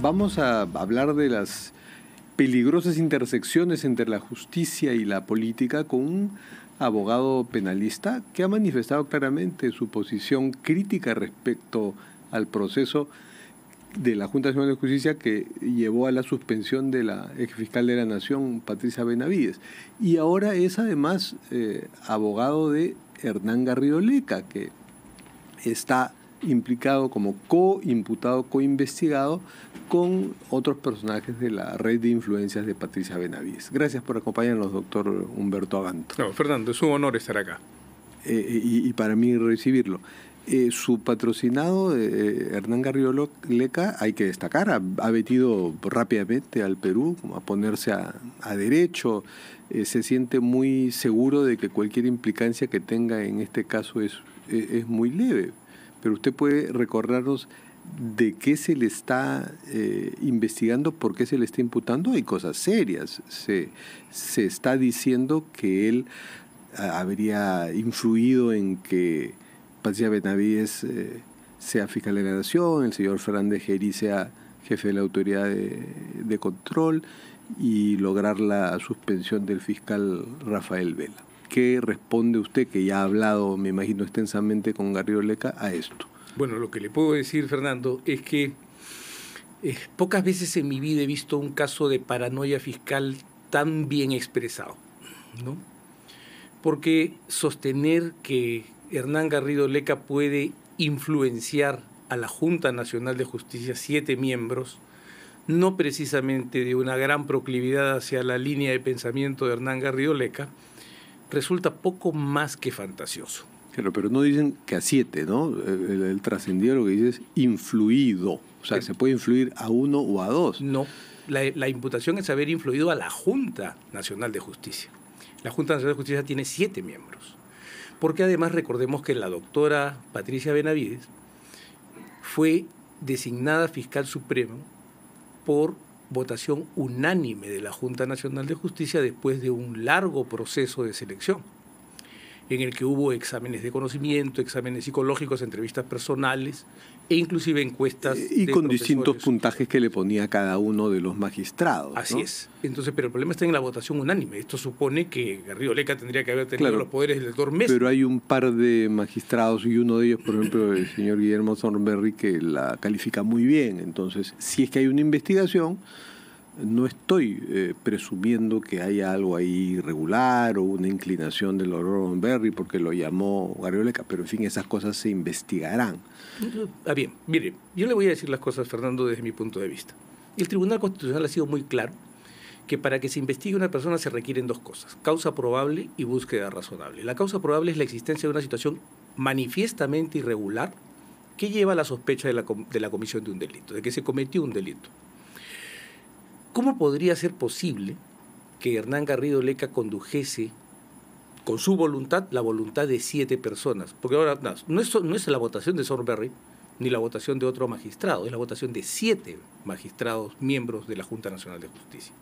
Vamos a hablar de las peligrosas intersecciones entre la justicia y la política con un abogado penalista que ha manifestado claramente su posición crítica respecto al proceso de la Junta Nacional de Justicia que llevó a la suspensión de la fiscal de la Nación, Patricia Benavides. Y ahora es además eh, abogado de Hernán Garrido Leca, que está implicado, como co-imputado, co-investigado con otros personajes de la red de influencias de Patricia Benavides. Gracias por acompañarnos, doctor Humberto Aganto. Fernando, es un honor estar acá. Eh, eh, y, para mí recibirlo. Eh, su patrocinado, Hernán Garriolo Leca, hay que destacar, ha, metido rápidamente al Perú a ponerse a, derecho, se siente muy seguro de que cualquier implicancia que tenga en este caso es, es muy leve, pero usted puede recordarnos de qué se le está eh, investigando, por qué se le está imputando, hay cosas serias. Se, está diciendo que él eh, habría influido en que Patricia Benavides eh, sea fiscal de la Nación, el señor Fernández Geri sea jefe de la autoridad de control y lograr la suspensión del fiscal Rafael Vela. ¿Qué responde usted, que ya ha hablado, me imagino, extensamente con Garrido Leca, a esto? Bueno, lo que le puedo decir, Fernando, es que eh, pocas veces en mi vida he visto un caso de paranoia fiscal tan bien expresado, ¿no? Porque sostener que Hernán Garrido Leca puede influenciar a la Junta Nacional de Justicia, siete miembros, no precisamente de una gran proclividad hacia la línea de pensamiento de Hernán Garrido Leca, resulta poco más que fantasioso. Claro, pero no dicen que a siete, ¿no? El, eh, trascendido lo que dice es influido. O sea, eh, se puede influir a uno o a dos. No, la, la, imputación es haber influido a la Junta Nacional de Justicia. La Junta Nacional de Justicia tiene siete miembros. Porque además recordemos que la doctora Patricia Benavides fue designada fiscal supremo por votación unánime de la Junta Nacional de Justicia después de un largo proceso de selección en el que hubo exámenes de conocimiento, exámenes psicológicos, entrevistas personales e inclusive encuestas. Y con distintos puntajes que le ponía cada uno de los magistrados. Así es. Entonces, pero el problema está en la votación unánime. Esto supone que Garrido Leca tendría que haber tenido los poderes del doctor Mesa. Pero hay un par de magistrados y uno de ellos, por ejemplo, el señor Guillermo Thornberry, que la califica muy bien. Entonces, si es que hay una investigación no estoy eh, presumiendo que haya algo ahí irregular o una inclinación del Lord Berry porque lo llamó Garioleca, pero en fin, esas cosas se investigarán. Ah, bien, mire, yo le voy a decir las cosas, Fernando, desde mi punto de vista. El Tribunal Constitucional ha sido muy claro que para que se investigue una persona se requieren dos cosas, causa probable y búsqueda razonable. La causa probable es la existencia de una situación manifiestamente irregular que lleva a la sospecha de la, de la comisión de un delito, de que se cometió un delito. ¿Cómo podría ser posible que Hernán Garrido Leca condujese con su voluntad la voluntad de siete personas? Porque ahora no es, la votación de Sorberry ni la votación de otro magistrado, es la votación de siete magistrados miembros de la Junta Nacional de Justicia.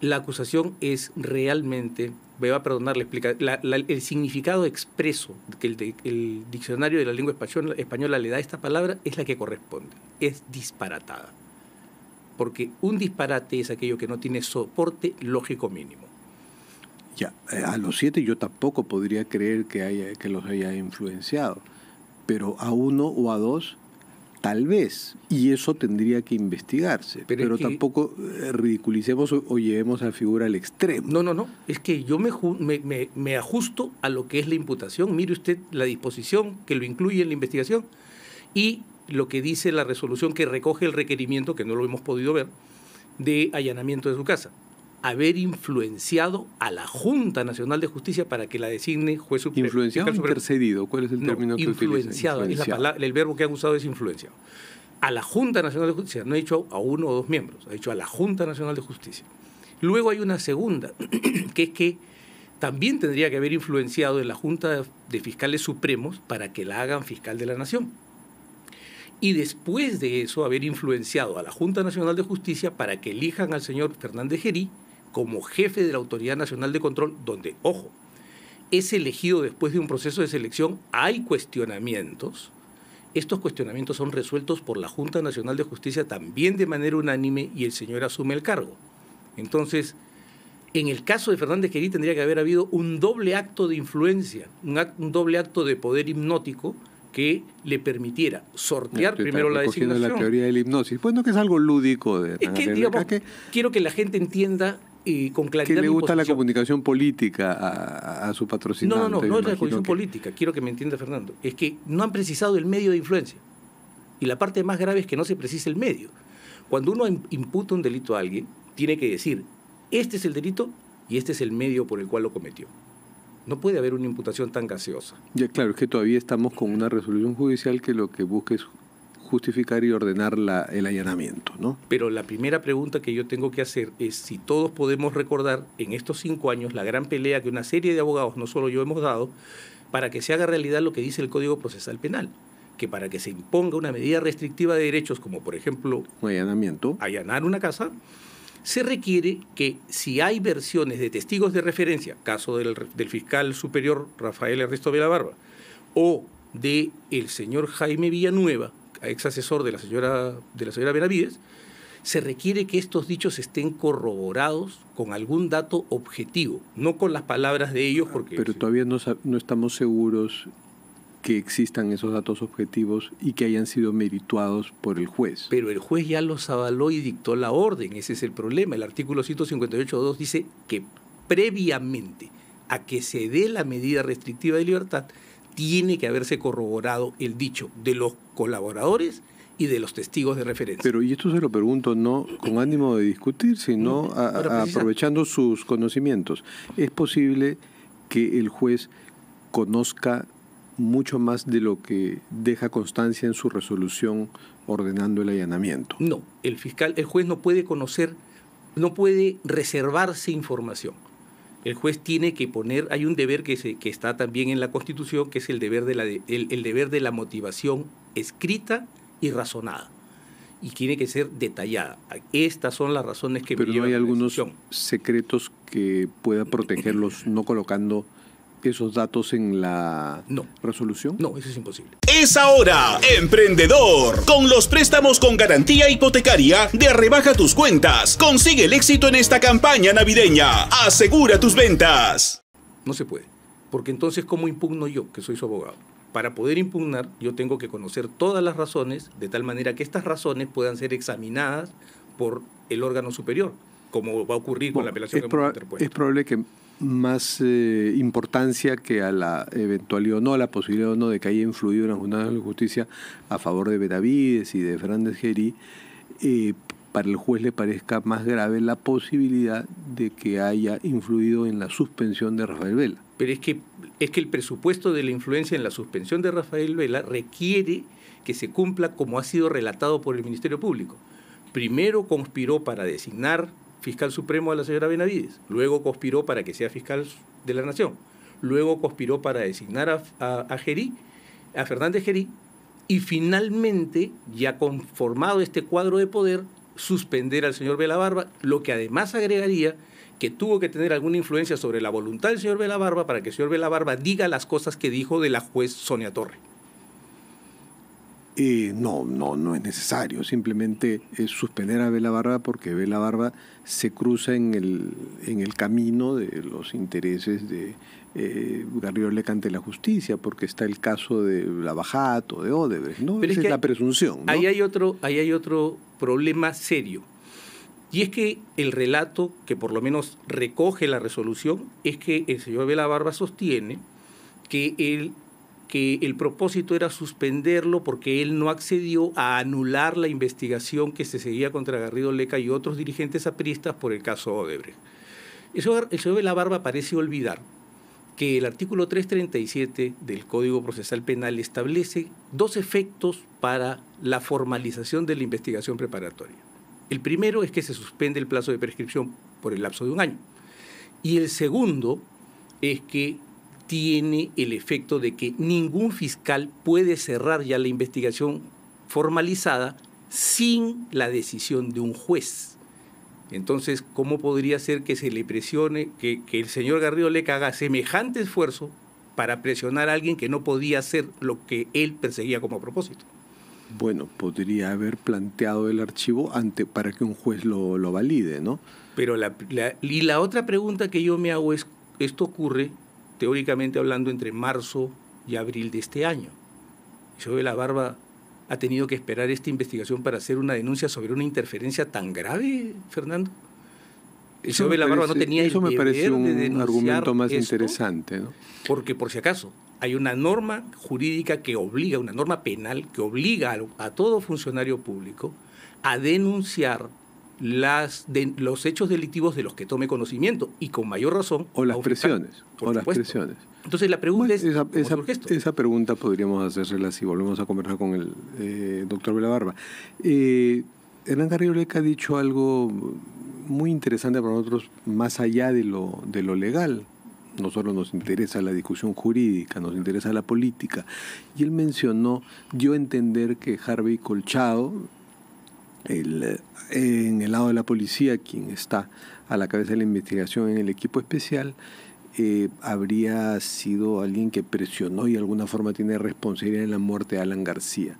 La acusación es realmente, me va a perdonar la explicación, el significado expreso que el, diccionario de la lengua española le da a esta palabra es la que corresponde, es disparatada porque un disparate es aquello que no tiene soporte lógico mínimo. Ya, eh, a los siete yo tampoco podría creer que, haya, que los haya influenciado, pero a uno o a dos tal vez, y eso tendría que investigarse, pero, tampoco eh, ridiculicemos o, llevemos a la figura al extremo. No, no, no, es que yo me, me, ajusto a lo que es la imputación, mire usted la disposición que lo incluye en la investigación, y lo que dice la resolución que recoge el requerimiento, que no lo hemos podido ver, de allanamiento de su casa. Haber influenciado a la Junta Nacional de Justicia para que la designe juez supremo. ¿Influenciado ¿Cuál es el término que Influenciado, la el verbo que han usado es influenciado. A la Junta Nacional de Justicia, no ha dicho a uno o dos miembros, ha dicho a la Junta Nacional de Justicia. Luego hay una segunda, que es que también tendría que haber influenciado en la Junta de Fiscales Supremos para que la hagan fiscal de la Nación y después de eso haber influenciado a la Junta Nacional de Justicia para que elijan al señor Fernández Gerí como jefe de la Autoridad Nacional de Control, donde, ojo, es elegido después de un proceso de selección, hay cuestionamientos. Estos cuestionamientos son resueltos por la Junta Nacional de Justicia también de manera unánime y el señor asume el cargo. Entonces, en el caso de Fernández Querí tendría que haber habido un doble acto de influencia, un doble acto de poder hipnótico que le permitiera sortear primero la designación. la teoría de la hipnosis. Bueno, que es algo lúdico. De, es que, quiero que la gente entienda y eh, con claridad. Que le gusta la comunicación política a, su patrocinante. No, no, no, es la comunicación política, quiero que me entienda Fernando. Es que no han precisado el medio de influencia. Y la parte más grave es que no se precisa el medio. Cuando uno imputa un delito a alguien, tiene que decir, este es el delito y este es el medio por el cual lo cometió. No puede haber una imputación tan gaseosa. Ya claro, es que todavía estamos con una resolución judicial que lo que busca es justificar y ordenar el allanamiento, ¿no? Pero la primera pregunta que yo tengo que hacer es si todos podemos recordar en estos cinco años la gran pelea que una serie de abogados, no solo yo, hemos dado para que se haga realidad lo que dice el Código Procesal Penal, que para que se imponga una medida restrictiva de derechos, como por ejemplo... allanamiento. Allanar una casa, se requiere que si hay versiones de testigos de referencia, caso del, fiscal superior Rafael Ernesto Barba o de el señor Jaime Villanueva, ex asesor de la señora, de la señora Benavides, se requiere que estos dichos estén corroborados con algún dato objetivo, no con las palabras de ellos. Ah, porque, Pero todavía no, no estamos seguros que existan esos datos objetivos y que hayan sido merituados por el juez. Pero el juez ya los avaló y dictó la orden, ese es el problema. El artículo 158.2 dice que previamente a que se dé la medida restrictiva de libertad, tiene que haberse corroborado el dicho de los colaboradores y de los testigos de referencia. Pero, y esto se lo pregunto no con ánimo de discutir, sino aprovechando sus conocimientos, ¿es posible que el juez conozca mucho más de lo que deja constancia en su resolución ordenando el allanamiento. No, el fiscal, el juez no puede conocer, no puede reservarse información. El juez tiene que poner, hay un deber que, se, está también en la Constitución, que es el deber de la, el, deber de la motivación escrita y razonada y tiene que ser detallada. Estas son las razones que Pero hay algunos secretos que pueda protegerlos no colocando esos datos en la no. resolución? No, eso es imposible. Es ahora, emprendedor, con los préstamos con garantía hipotecaria de Rebaja tus cuentas. Consigue el éxito en esta campaña navideña. Asegura tus ventas. No se puede, porque entonces ¿cómo impugno yo, que soy su abogado? Para poder impugnar, yo tengo que conocer todas las razones, de tal manera que estas razones puedan ser examinadas por el órgano superior, como va a ocurrir con la apelación que hemos Es probable que más eh, importancia que a la eventualidad o no, a la posibilidad o no de que haya influido en la Junta de Justicia a favor de Benavides y de Fernández Geri eh, para el juez le parezca más grave la posibilidad de que haya influido en la suspensión de Rafael Vela. Pero es que, es que el presupuesto de la influencia en la suspensión de Rafael Vela requiere que se cumpla como ha sido relatado por el Ministerio Público. Primero conspiró para designar fiscal supremo a la señora Benavides, luego conspiró para que sea fiscal de la Nación, luego conspiró para designar a, a, a, Gerí, a Fernández Gerí, y finalmente, ya conformado este cuadro de poder, suspender al señor Barba, lo que además agregaría que tuvo que tener alguna influencia sobre la voluntad del señor Barba para que el señor Barba diga las cosas que dijo de la juez Sonia Torre no, no, no es necesario. Simplemente es suspender a Vela Barba porque Vela Barba se cruza en el, en el camino de los intereses de eh, Lecante de la justicia, porque está el caso de La Bajato, de Odebrecht. ¿no? Esa es, la presunción. Ahí, hay otro, ahí hay otro problema serio. Y es que el relato que por lo menos recoge la resolución es que el señor Vela Barba sostiene que él, que el propósito era suspenderlo porque él no accedió a anular la investigación que se seguía contra Garrido Leca y otros dirigentes apristas por el caso Odebrecht. el señor de la Barba parece olvidar que el artículo 337 del Código Procesal Penal establece dos efectos para la formalización de la investigación preparatoria. El primero es que se suspende el plazo de prescripción por el lapso de un año. Y el segundo es que tiene el efecto de que ningún fiscal puede cerrar ya la investigación formalizada sin la decisión de un juez. Entonces, ¿cómo podría ser que se le presione, que, el señor Garrido le haga semejante esfuerzo para presionar a alguien que no podía hacer lo que él perseguía como propósito? Bueno, podría haber planteado el archivo ante, para que un juez lo, lo valide, ¿no? Pero y la otra pregunta que yo me hago es, ¿esto ocurre teóricamente hablando, entre marzo y abril de este año. ¿Y de la Barba ha tenido que esperar esta investigación para hacer una denuncia sobre una interferencia tan grave, Fernando. El la Barba no tenía Eso me parece un argumento más interesante. ¿no? Porque, por si acaso, hay una norma jurídica que obliga, una norma penal que obliga a todo funcionario público a denunciar los hechos delictivos de los que tome conocimiento y con mayor razón. O las presiones. o presiones. Entonces la pregunta es... Esa, pregunta podríamos hacérsela si volvemos a conversar con el eh, doctor Velabarba. Barba eh, Hernán Carrillo ha dicho algo muy interesante para nosotros más allá de lo, de lo legal. Nosotros nos interesa la discusión jurídica, nos interesa la política. Y él mencionó, yo entender que Harvey Colchado, el, eh, en el lado de la policía, quien está a la cabeza de la investigación en el equipo especial, eh, habría sido alguien que presionó y de alguna forma tiene responsabilidad en la muerte de Alan García.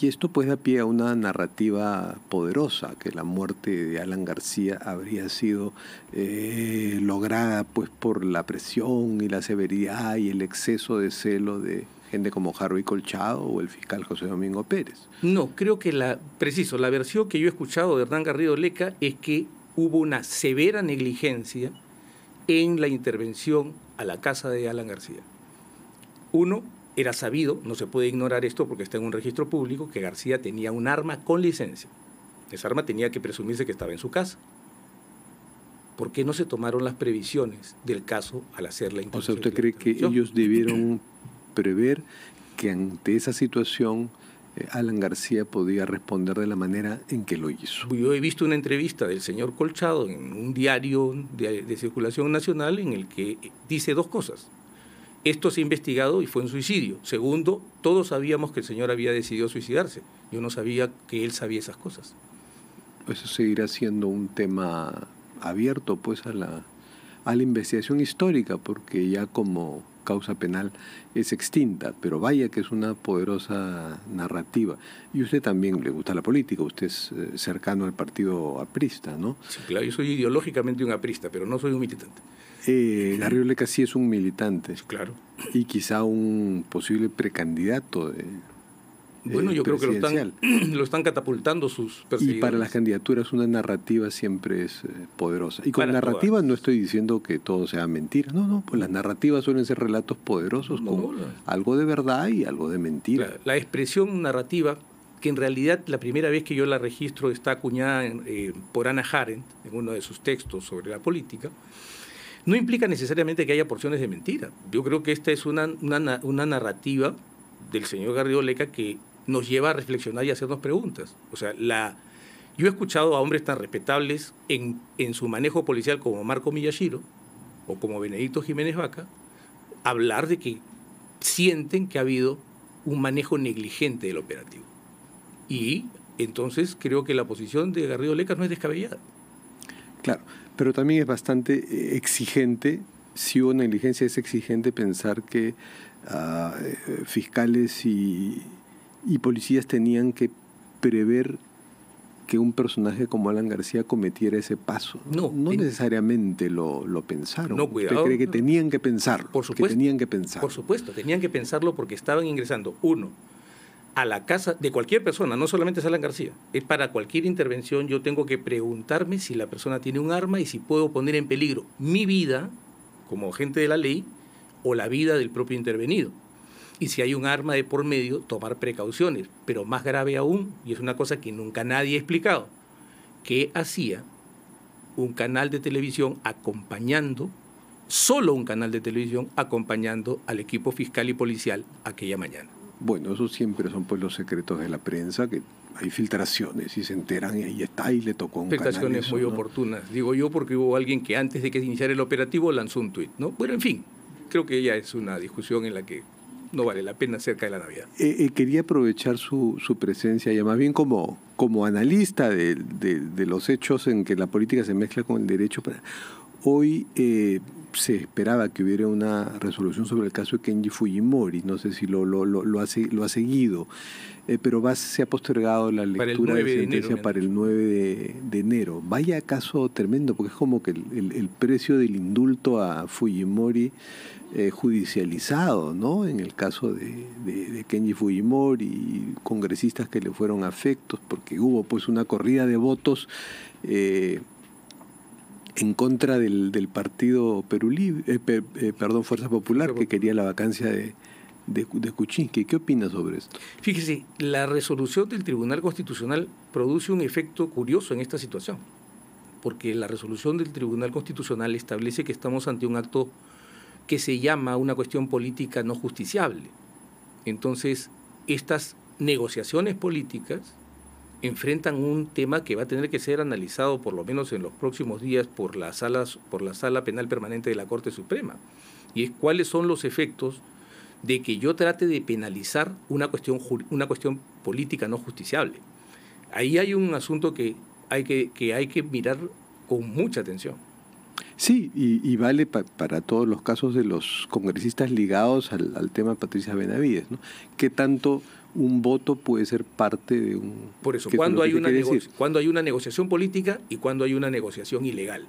Y esto pues da pie a una narrativa poderosa, que la muerte de Alan García habría sido eh, lograda pues por la presión y la severidad y el exceso de celo de gente como Harvey Colchado o el fiscal José Domingo Pérez. No, creo que la, preciso, la versión que yo he escuchado de Hernán Garrido Leca es que hubo una severa negligencia en la intervención a la casa de Alan García. Uno, era sabido, no se puede ignorar esto porque está en un registro público, que García tenía un arma con licencia. Esa arma tenía que presumirse que estaba en su casa. ¿por qué no se tomaron las previsiones del caso al hacer la intervención? O sea, ¿usted cree que ellos debieron prever que ante esa situación eh, Alan García podía responder de la manera en que lo hizo. Yo he visto una entrevista del señor Colchado en un diario de, circulación nacional en el que dice dos cosas. Esto se ha investigado y fue un suicidio. Segundo, todos sabíamos que el señor había decidido suicidarse. Yo no sabía que él sabía esas cosas. Eso seguirá siendo un tema abierto pues a la, a la investigación histórica, porque ya como causa penal es extinta, pero vaya que es una poderosa narrativa. Y usted también le gusta la política, usted es eh, cercano al partido aprista, ¿no? Sí, claro, yo soy ideológicamente un aprista, pero no soy un militante. Eh, Garrido Leca sí es un militante. Claro. Y quizá un posible precandidato de, eh, bueno, yo creo que lo están, catapultando sus perseguidores. Y para las candidaturas una narrativa siempre es eh, poderosa. Y con narrativa no estoy diciendo que todo sea mentira. No, no, pues las narrativas suelen ser relatos poderosos como algo de verdad y algo de mentira. La, expresión narrativa, que en realidad la primera vez que yo la registro está acuñada eh, por Ana Harent en uno de sus textos sobre la política, no implica necesariamente que haya porciones de mentira. Yo creo que esta es una, una, una narrativa del señor Garrido Leca que nos lleva a reflexionar y a hacernos preguntas. O sea, la, yo he escuchado a hombres tan respetables en, su manejo policial como Marco Miyashiro o como Benedito Jiménez Vaca hablar de que sienten que ha habido un manejo negligente del operativo. Y entonces creo que la posición de Garrido Leca no es descabellada. Claro, pero también es bastante eh, exigente, si hubo negligencia es exigente pensar que ah, eh, fiscales y, y policías tenían que prever que un personaje como Alan García cometiera ese paso. No, no necesariamente lo, pensaron. No, ¿Usted cree que tenían que pensarlo? Por supuesto. Que tenían que pensarlo. Por supuesto, tenían que pensarlo porque estaban ingresando, uno, a la casa de cualquier persona, no solamente es Alan García. Es para cualquier intervención yo tengo que preguntarme si la persona tiene un arma y si puedo poner en peligro mi vida como agente de la ley o la vida del propio intervenido y si hay un arma de por medio, tomar precauciones. Pero más grave aún, y es una cosa que nunca nadie ha explicado, ¿qué hacía un canal de televisión acompañando, solo un canal de televisión acompañando al equipo fiscal y policial aquella mañana? Bueno, eso siempre son pues los secretos de la prensa, que hay filtraciones y se enteran y ahí está y le tocó un Filtraciones muy oportunas, digo yo, porque hubo alguien que antes de que se iniciara el operativo lanzó un tuit, ¿no? Bueno, en fin, creo que ya es una discusión en la que no vale la pena cerca de la Navidad. Eh, eh, quería aprovechar su, presencia, ya más bien como, como analista de, los hechos en que la política se mezcla con el derecho. Hoy eh, se esperaba que hubiera una resolución sobre el caso de Kenji Fujimori, no sé si lo, lo, lo, lo, ha, lo ha seguido. Eh, pero se ha postergado la lectura de sentencia para el 9 de, enero. Vaya caso tremendo, porque es como que el, precio del indulto a Fujimori eh, judicializado, ¿no? En el caso de, Kenji Fujimori y congresistas que le fueron afectos, porque hubo pues una corrida de votos eh, en contra del, partido perdón, Fuerza Popular, que quería la vacancia de, de, de ¿Qué opina sobre esto? Fíjese, la resolución del Tribunal Constitucional produce un efecto curioso en esta situación, porque la resolución del Tribunal Constitucional establece que estamos ante un acto que se llama una cuestión política no justiciable. Entonces, estas negociaciones políticas enfrentan un tema que va a tener que ser analizado por lo menos en los próximos días por por la Sala Penal Permanente de la Corte Suprema, y es cuáles son los efectos de que yo trate de penalizar una cuestión, una cuestión política no justiciable. Ahí hay un asunto que hay que, hay que mirar con mucha atención. Sí, y, vale para todos los casos de los congresistas ligados al, tema de Patricia Benavides, ¿no? ¿Qué tanto un voto puede ser parte de un... Por eso, cuando hay, una cuando hay una negociación política y cuando hay una negociación ilegal.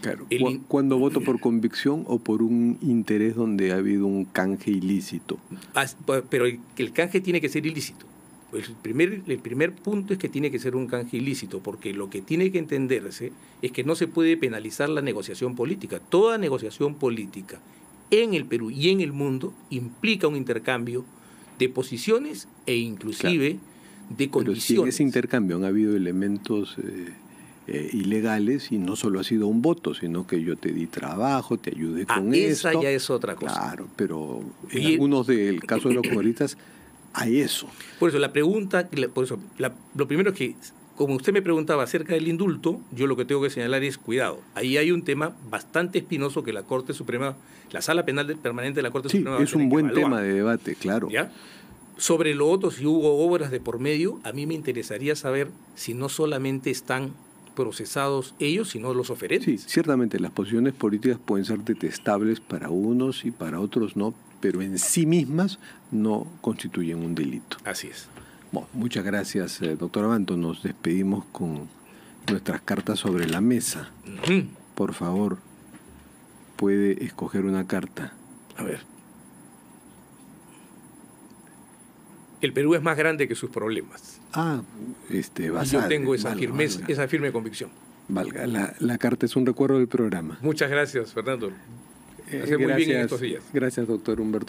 Claro. Cuando voto por convicción o por un interés donde ha habido un canje ilícito. Pero el, canje tiene que ser ilícito. El primer, el primer punto es que tiene que ser un canje ilícito, porque lo que tiene que entenderse es que no se puede penalizar la negociación política. Toda negociación política en el Perú y en el mundo implica un intercambio de posiciones e inclusive de condiciones. Pero si ese intercambio han habido elementos... Eh, eh, ilegales y no solo ha sido un voto, sino que yo te di trabajo, te ayudé ah, con esa ya es otra cosa. Claro, pero en algunos del caso de los comunistas hay eso. Por eso la pregunta, por eso lo primero es que como usted me preguntaba acerca del indulto, yo lo que tengo que señalar es cuidado. Ahí hay un tema bastante espinoso que la Corte Suprema, la Sala Penal Permanente de la Corte Suprema. Es un buen tema de debate, claro. Sobre lo otro, si hubo obras de por medio, a mí me interesaría saber si no solamente están procesados ellos, no los oferentes. Sí, ciertamente las posiciones políticas pueden ser detestables para unos y para otros no, pero en sí mismas no constituyen un delito. Así es. Bueno, muchas gracias, eh, doctor Abanto. Nos despedimos con nuestras cartas sobre la mesa. Por favor, puede escoger una carta. A ver. el Perú es más grande que sus problemas. Ah, este, Yo tengo esa, esa firme convicción. Valga, la, carta es un recuerdo del programa. Muchas gracias, Fernando. Eh, Hace muy bien en estos días. Gracias, doctor Humberto.